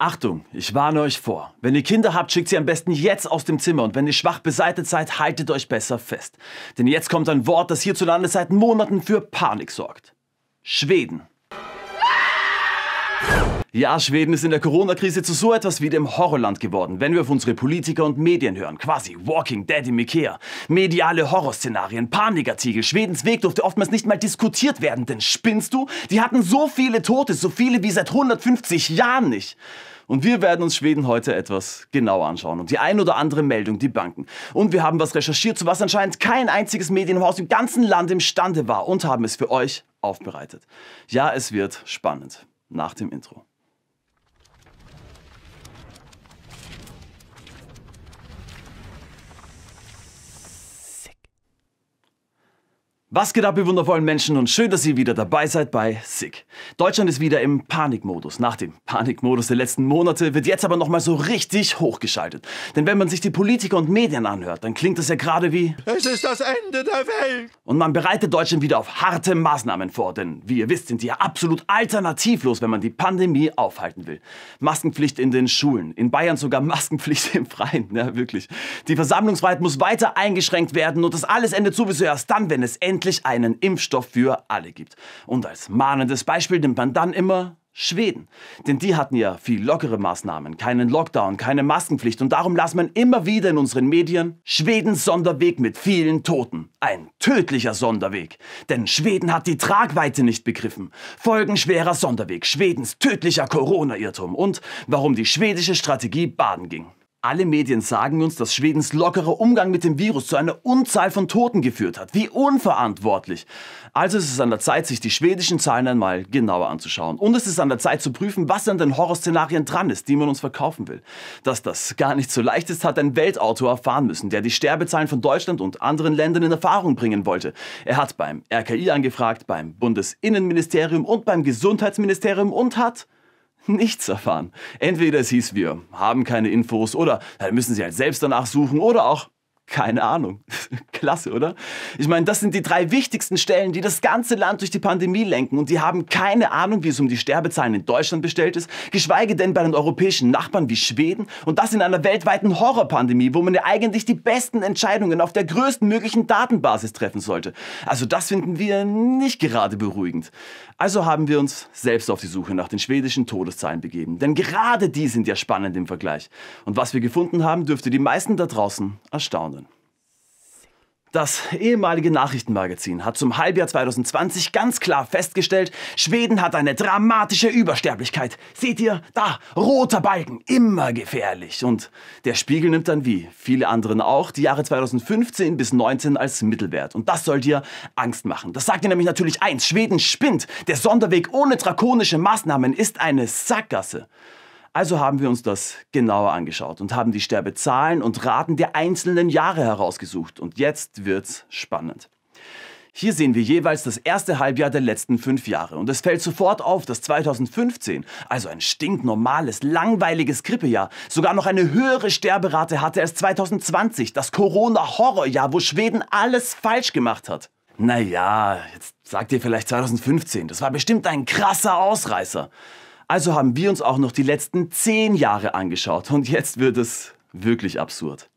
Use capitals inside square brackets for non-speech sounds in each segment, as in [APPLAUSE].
Achtung, ich warne euch vor. Wenn ihr Kinder habt, schickt sie am besten jetzt aus dem Zimmer und wenn ihr schwach beseitet seid, haltet euch besser fest. Denn jetzt kommt ein Wort, das hierzulande seit Monaten für Panik sorgt. Schweden. Ah! Ja, Schweden ist in der Corona-Krise zu so etwas wie dem Horrorland geworden, wenn wir auf unsere Politiker und Medien hören. Quasi Walking Dead im Ikea. Mediale Horrorszenarien, Panikartikel. Schwedens Weg durfte oftmals nicht mal diskutiert werden, denn spinnst du? Die hatten so viele Tote, so viele wie seit 150 Jahren nicht. Und wir werden uns Schweden heute etwas genauer anschauen und die ein oder andere Meldung, die Banken. Und wir haben was recherchiert, zu was anscheinend kein einziges Medienhaus im ganzen Land imstande war und haben es für euch aufbereitet. Ja, es wird spannend. Nach dem Intro. Was geht ab, ihr wundervollen Menschen und schön, dass ihr wieder dabei seid bei SICK. Deutschland ist wieder im Panikmodus. Nach dem Panikmodus der letzten Monate wird jetzt aber nochmal so richtig hochgeschaltet. Denn wenn man sich die Politiker und Medien anhört, dann klingt das ja gerade wie Es ist das Ende der Welt. Und man bereitet Deutschland wieder auf harte Maßnahmen vor, denn wie ihr wisst, sind die ja absolut alternativlos, wenn man die Pandemie aufhalten will. Maskenpflicht in den Schulen, in Bayern sogar Maskenpflicht im Freien, ja wirklich. Die Versammlungsfreiheit muss weiter eingeschränkt werden und das alles endet sowieso erst dann, wenn es endlich endlich einen Impfstoff für alle gibt. Und als mahnendes Beispiel nimmt man dann immer Schweden. Denn die hatten ja viel lockere Maßnahmen, keinen Lockdown, keine Maskenpflicht und darum las man immer wieder in unseren Medien Schwedens Sonderweg mit vielen Toten. Ein tödlicher Sonderweg. Denn Schweden hat die Tragweite nicht begriffen. Folgenschwerer Sonderweg, Schwedens tödlicher Corona-Irrtum und warum die schwedische Strategie baden ging. Alle Medien sagen uns, dass Schwedens lockerer Umgang mit dem Virus zu einer Unzahl von Toten geführt hat. Wie unverantwortlich! Also ist es an der Zeit, sich die schwedischen Zahlen einmal genauer anzuschauen. Und es ist an der Zeit zu prüfen, was an den Horrorszenarien dran ist, die man uns verkaufen will. Dass das gar nicht so leicht ist, hat ein Weltautor erfahren müssen, der die Sterbezahlen von Deutschland und anderen Ländern in Erfahrung bringen wollte. Er hat beim RKI angefragt, beim Bundesinnenministerium und beim Gesundheitsministerium und hat nichts erfahren. Entweder es hieß, wir haben keine Infos oder dann müssen Sie halt selbst danach suchen oder auch keine Ahnung. [LAUGHS] Klasse, oder? Ich meine, das sind die drei wichtigsten Stellen, die das ganze Land durch die Pandemie lenken und die haben keine Ahnung, wie es um die Sterbezahlen in Deutschland bestellt ist, geschweige denn bei den europäischen Nachbarn wie Schweden und das in einer weltweiten Horrorpandemie, wo man ja eigentlich die besten Entscheidungen auf der größten möglichen Datenbasis treffen sollte. Also das finden wir nicht gerade beruhigend. Also haben wir uns selbst auf die Suche nach den schwedischen Todeszahlen begeben, denn gerade die sind ja spannend im Vergleich. Und was wir gefunden haben, dürfte die meisten da draußen erstaunen. Das ehemalige Nachrichtenmagazin hat zum Halbjahr 2020 ganz klar festgestellt, Schweden hat eine dramatische Übersterblichkeit. Seht ihr, da, roter Balken, immer gefährlich. Und der Spiegel nimmt dann wie viele anderen auch die Jahre 2015 bis 2019 als Mittelwert. Und das soll dir Angst machen. Das sagt dir nämlich natürlich eins, Schweden spinnt. Der Sonderweg ohne drakonische Maßnahmen ist eine Sackgasse. Also haben wir uns das genauer angeschaut und haben die Sterbezahlen und Raten der einzelnen Jahre herausgesucht. Und jetzt wird's spannend. Hier sehen wir jeweils das erste Halbjahr der letzten fünf Jahre. Und es fällt sofort auf, dass 2015, also ein stinknormales, langweiliges Grippejahr, sogar noch eine höhere Sterberate hatte als 2020, das Corona-Horrorjahr, wo Schweden alles falsch gemacht hat. Naja, jetzt sagt ihr vielleicht 2015, das war bestimmt ein krasser Ausreißer. Also haben wir uns auch noch die letzten 10 Jahre angeschaut und jetzt wird es wirklich absurd.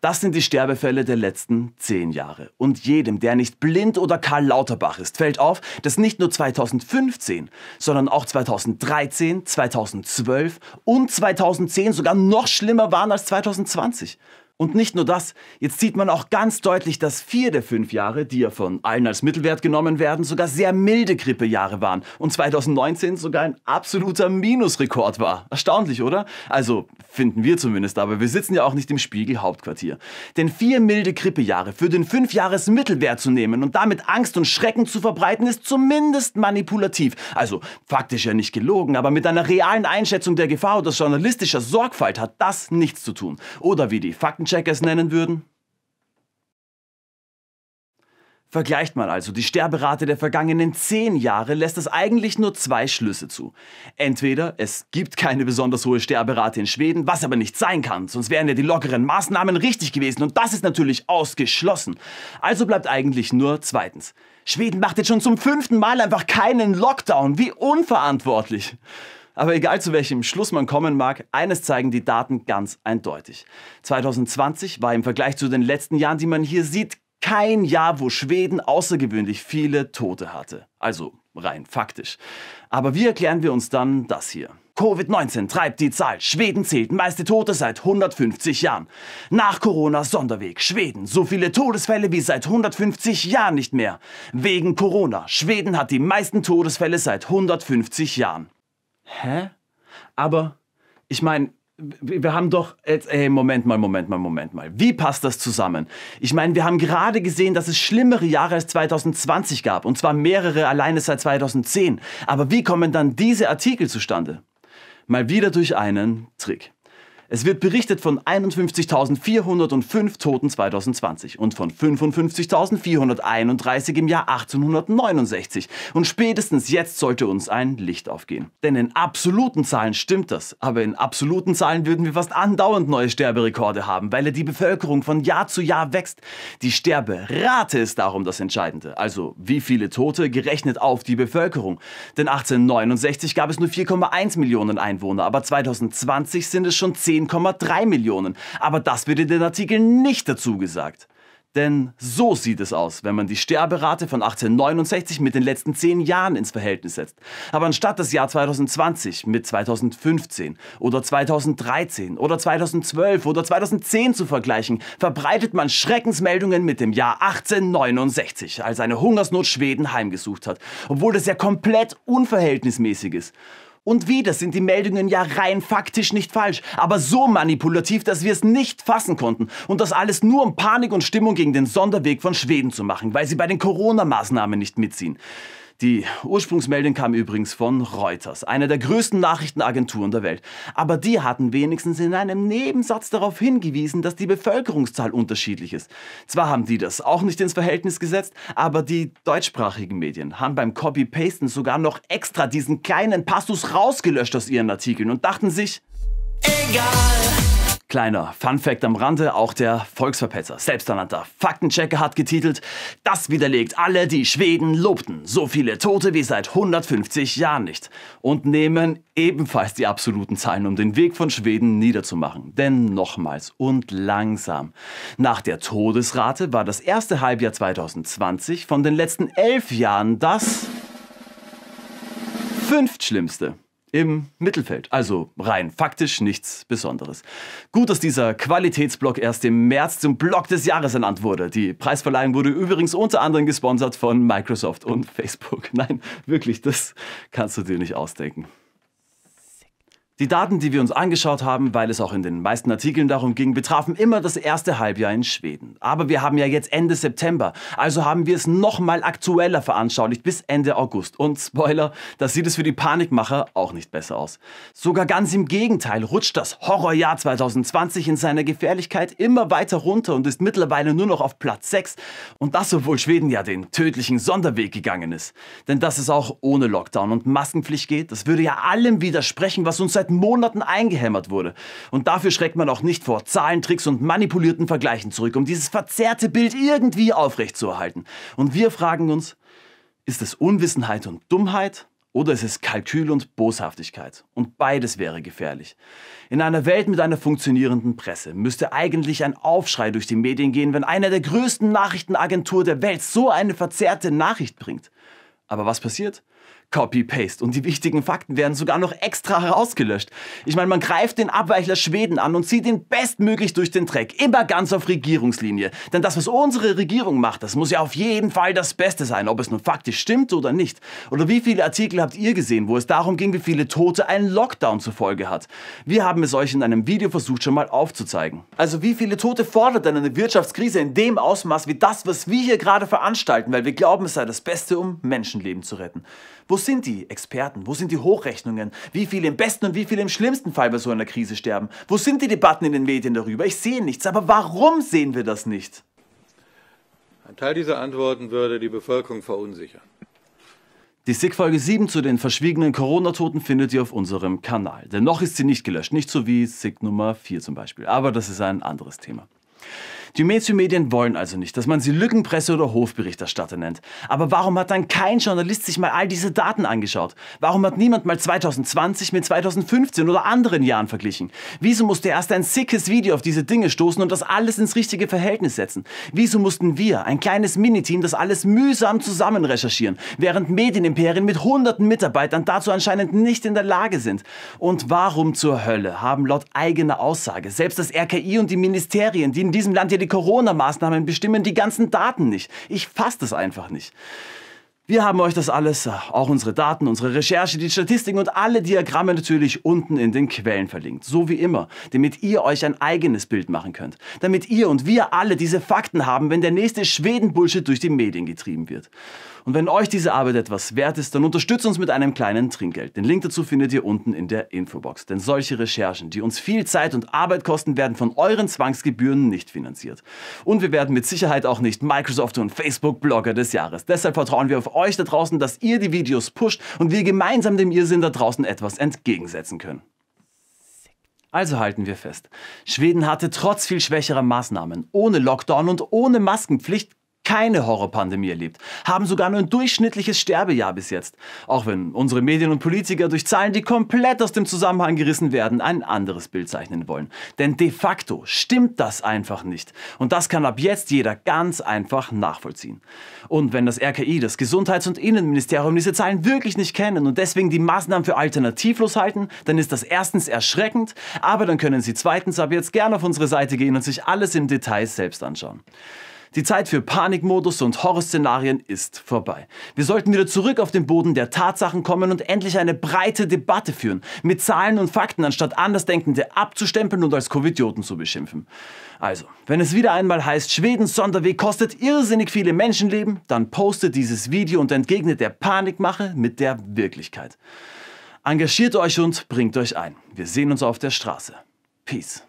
Das sind die Sterbefälle der letzten zehn Jahre. Und jedem, der nicht blind oder Karl Lauterbach ist, fällt auf, dass nicht nur 2015, sondern auch 2013, 2012 und 2010 sogar noch schlimmer waren als 2020. Und nicht nur das, jetzt sieht man auch ganz deutlich, dass vier der fünf Jahre, die ja von allen als Mittelwert genommen werden, sogar sehr milde Grippejahre waren und 2019 sogar ein absoluter Minusrekord war. Erstaunlich, oder? Also finden wir zumindest, aber wir sitzen ja auch nicht im Spiegel Hauptquartier. Denn vier milde Grippejahre für den Fünfjahres-Mittelwert zu nehmen und damit Angst und Schrecken zu verbreiten, ist zumindest manipulativ. Also faktisch ja nicht gelogen, aber mit einer realen Einschätzung der Gefahr oder journalistischer Sorgfalt hat das nichts zu tun. Oder wie die Fakten Faktencheck es nennen würden? Vergleicht man also die Sterberate der vergangenen zehn Jahre, lässt das eigentlich nur zwei Schlüsse zu. Entweder es gibt keine besonders hohe Sterberate in Schweden, was aber nicht sein kann, sonst wären ja die lockeren Maßnahmen richtig gewesen und das ist natürlich ausgeschlossen. Also bleibt eigentlich nur zweitens. Schweden macht jetzt schon zum fünften Mal einfach keinen Lockdown, wie unverantwortlich. Aber egal zu welchem Schluss man kommen mag, eines zeigen die Daten ganz eindeutig. 2020 war im Vergleich zu den letzten Jahren, die man hier sieht, kein Jahr, wo Schweden außergewöhnlich viele Tote hatte. Also rein faktisch. Aber wie erklären wir uns dann das hier? Covid-19 treibt die Zahl. Schweden zählt meiste Tote seit 150 Jahren. Nach Corona Sonderweg. Schweden. So viele Todesfälle wie seit 150 Jahren nicht mehr. Wegen Corona. Schweden hat die meisten Todesfälle seit 150 Jahren hä? Aber ich meine, wir haben doch jetzt, ey, Moment mal, Moment mal, Moment mal. Wie passt das zusammen? Ich meine, wir haben gerade gesehen, dass es schlimmere Jahre als 2020 gab. Und zwar mehrere alleine seit 2010. Aber wie kommen dann diese Artikel zustande? Mal wieder durch einen Trick. Es wird berichtet von 51.405 Toten 2020 und von 55.431 im Jahr 1869. Und spätestens jetzt sollte uns ein Licht aufgehen. Denn in absoluten Zahlen stimmt das. Aber in absoluten Zahlen würden wir fast andauernd neue Sterberekorde haben, weil ja die Bevölkerung von Jahr zu Jahr wächst. Die Sterberate ist darum das Entscheidende. Also wie viele Tote gerechnet auf die Bevölkerung. Denn 1869 gab es nur 4,1 Millionen Einwohner, aber 2020 sind es schon 10 10,3 Millionen. Aber das wird in den Artikeln nicht dazu gesagt. Denn so sieht es aus, wenn man die Sterberate von 1869 mit den letzten 10 Jahren ins Verhältnis setzt. Aber anstatt das Jahr 2020 mit 2015 oder 2013 oder 2012 oder 2010 zu vergleichen, verbreitet man Schreckensmeldungen mit dem Jahr 1869, als eine Hungersnot Schweden heimgesucht hat, obwohl das ja komplett unverhältnismäßig ist. Und wieder sind die Meldungen ja rein faktisch nicht falsch, aber so manipulativ, dass wir es nicht fassen konnten. Und das alles nur um Panik und Stimmung gegen den Sonderweg von Schweden zu machen, weil sie bei den Corona-Maßnahmen nicht mitziehen. Die Ursprungsmeldung kam übrigens von Reuters, einer der größten Nachrichtenagenturen der Welt. Aber die hatten wenigstens in einem Nebensatz darauf hingewiesen, dass die Bevölkerungszahl unterschiedlich ist. Zwar haben die das auch nicht ins Verhältnis gesetzt, aber die deutschsprachigen Medien haben beim Copy-Pasten sogar noch extra diesen kleinen Passus rausgelöscht aus ihren Artikeln und dachten sich, egal. Kleiner Fun Fact am Rande, auch der Volksverpetzer, selbsternannter Faktenchecker hat getitelt, das widerlegt alle, die Schweden lobten, so viele Tote wie seit 150 Jahren nicht und nehmen ebenfalls die absoluten Zahlen, um den Weg von Schweden niederzumachen. Denn nochmals und langsam. Nach der Todesrate war das erste Halbjahr 2020 von den letzten elf Jahren das fünftschlimmste im Mittelfeld. Also rein faktisch nichts Besonderes. Gut, dass dieser Qualitätsblock erst im März zum Block des Jahres ernannt wurde. Die Preisverleihung wurde übrigens unter anderem gesponsert von Microsoft und Facebook. [LAUGHS] Nein, wirklich, das kannst du dir nicht ausdenken. Die Daten, die wir uns angeschaut haben, weil es auch in den meisten Artikeln darum ging, betrafen immer das erste Halbjahr in Schweden. Aber wir haben ja jetzt Ende September, also haben wir es nochmal aktueller veranschaulicht bis Ende August. Und Spoiler, das sieht es für die Panikmacher auch nicht besser aus. Sogar ganz im Gegenteil rutscht das Horrorjahr 2020 in seiner Gefährlichkeit immer weiter runter und ist mittlerweile nur noch auf Platz 6. Und das, obwohl Schweden ja den tödlichen Sonderweg gegangen ist. Denn dass es auch ohne Lockdown und Maskenpflicht geht, das würde ja allem widersprechen, was uns seit seit Monaten eingehämmert wurde. Und dafür schreckt man auch nicht vor Zahlentricks und manipulierten Vergleichen zurück, um dieses verzerrte Bild irgendwie aufrechtzuerhalten. Und wir fragen uns, ist es Unwissenheit und Dummheit? Oder es ist Kalkül und Boshaftigkeit. Und beides wäre gefährlich. In einer Welt mit einer funktionierenden Presse müsste eigentlich ein Aufschrei durch die Medien gehen, wenn einer der größten Nachrichtenagentur der Welt so eine verzerrte Nachricht bringt. Aber was passiert? Copy-Paste. Und die wichtigen Fakten werden sogar noch extra herausgelöscht. Ich meine, man greift den Abweichler Schweden an und zieht ihn bestmöglich durch den Dreck. Immer ganz auf Regierungslinie. Denn das, was unsere Regierung macht, das muss ja auf jeden Fall das Beste sein, ob es nun faktisch stimmt oder nicht. Oder wie viele Artikel habt ihr gesehen, wo es darum ging, wie viele Tote ein Lockdown zur Folge hat? Wir haben es euch in einem Video versucht schon mal aufzuzeigen. Also wie viele Tote fordert denn eine Wirtschaftskrise in dem Ausmaß wie das, was wir hier gerade veranstalten, weil wir glauben, es sei das Beste, um Menschenleben zu retten. Wo sind die Experten? Wo sind die Hochrechnungen? Wie viele im besten und wie viele im schlimmsten Fall bei so einer Krise sterben? Wo sind die Debatten in den Medien darüber? Ich sehe nichts. Aber warum sehen wir das nicht? Ein Teil dieser Antworten würde die Bevölkerung verunsichern. Die SIG-Folge 7 zu den verschwiegenen Corona-Toten findet ihr auf unserem Kanal. Denn noch ist sie nicht gelöscht, nicht so wie SIG Nummer 4 zum Beispiel. Aber das ist ein anderes Thema. Die Mainstream-Medien wollen also nicht, dass man sie Lückenpresse oder Hofberichterstatter nennt. Aber warum hat dann kein Journalist sich mal all diese Daten angeschaut? Warum hat niemand mal 2020 mit 2015 oder anderen Jahren verglichen? Wieso musste erst ein sickes Video auf diese Dinge stoßen und das alles ins richtige Verhältnis setzen? Wieso mussten wir, ein kleines Miniteam, das alles mühsam zusammen recherchieren, während Medienimperien mit hunderten Mitarbeitern dazu anscheinend nicht in der Lage sind? Und warum zur Hölle haben laut eigener Aussage selbst das RKI und die Ministerien, die in diesem Land hier die Corona-Maßnahmen bestimmen die ganzen Daten nicht. Ich fasse das einfach nicht. Wir haben euch das alles, äh, auch unsere Daten, unsere Recherche, die Statistiken und alle Diagramme natürlich unten in den Quellen verlinkt. So wie immer, damit ihr euch ein eigenes Bild machen könnt. Damit ihr und wir alle diese Fakten haben, wenn der nächste Schweden-Bullshit durch die Medien getrieben wird. Und wenn euch diese Arbeit etwas wert ist, dann unterstützt uns mit einem kleinen Trinkgeld. Den Link dazu findet ihr unten in der Infobox. Denn solche Recherchen, die uns viel Zeit und Arbeit kosten, werden von euren Zwangsgebühren nicht finanziert. Und wir werden mit Sicherheit auch nicht Microsoft und Facebook Blogger des Jahres. Deshalb vertrauen wir auf euch da draußen, dass ihr die Videos pusht und wir gemeinsam dem Irrsinn da draußen etwas entgegensetzen können. Also halten wir fest, Schweden hatte trotz viel schwächerer Maßnahmen, ohne Lockdown und ohne Maskenpflicht keine Horrorpandemie erlebt, haben sogar nur ein durchschnittliches Sterbejahr bis jetzt. Auch wenn unsere Medien und Politiker durch Zahlen, die komplett aus dem Zusammenhang gerissen werden, ein anderes Bild zeichnen wollen. Denn de facto stimmt das einfach nicht. Und das kann ab jetzt jeder ganz einfach nachvollziehen. Und wenn das RKI, das Gesundheits- und Innenministerium diese Zahlen wirklich nicht kennen und deswegen die Maßnahmen für alternativlos halten, dann ist das erstens erschreckend, aber dann können Sie zweitens ab jetzt gerne auf unsere Seite gehen und sich alles im Detail selbst anschauen. Die Zeit für Panikmodus und Horrorszenarien ist vorbei. Wir sollten wieder zurück auf den Boden der Tatsachen kommen und endlich eine breite Debatte führen, mit Zahlen und Fakten, anstatt Andersdenkende abzustempeln und als Covidioten zu beschimpfen. Also, wenn es wieder einmal heißt, Schwedens Sonderweg kostet irrsinnig viele Menschenleben, dann postet dieses Video und entgegnet der Panikmache mit der Wirklichkeit. Engagiert euch und bringt euch ein. Wir sehen uns auf der Straße. Peace.